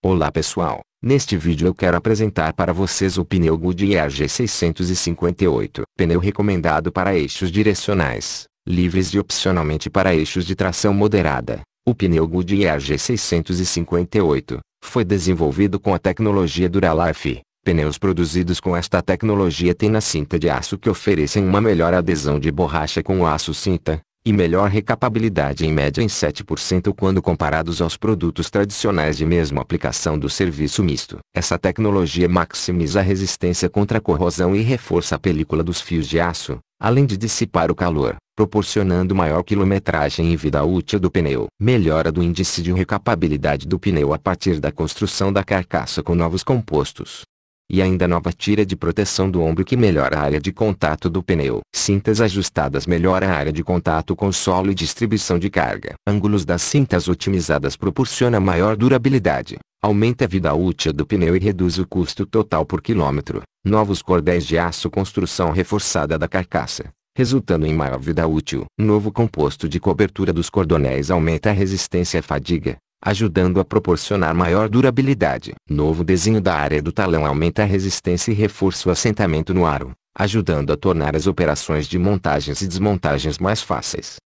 Olá pessoal, neste vídeo eu quero apresentar para vocês o pneu Goodyear G658, pneu recomendado para eixos direcionais, livres e opcionalmente para eixos de tração moderada. O pneu Goodyear G658 foi desenvolvido com a tecnologia Duralife. Pneus produzidos com esta tecnologia têm na cinta de aço que oferecem uma melhor adesão de borracha com o aço cinta, e melhor recapabilidade em média em 7% quando comparados aos produtos tradicionais de mesma aplicação do serviço misto. Essa tecnologia maximiza a resistência contra a corrosão e reforça a película dos fios de aço, além de dissipar o calor, proporcionando maior quilometragem e vida útil do pneu. Melhora do índice de recapabilidade do pneu a partir da construção da carcaça com novos compostos e ainda nova tira de proteção do ombro que melhora a área de contato do pneu. Cintas ajustadas melhora a área de contato com solo e distribuição de carga. Ângulos das cintas otimizadas proporciona maior durabilidade, aumenta a vida útil do pneu e reduz o custo total por quilômetro. Novos cordéis de aço construção reforçada da carcaça resultando em maior vida útil. Novo composto de cobertura dos cordonéis aumenta a resistência à fadiga, ajudando a proporcionar maior durabilidade. Novo desenho da área do talão aumenta a resistência e reforça o assentamento no aro, ajudando a tornar as operações de montagens e desmontagens mais fáceis.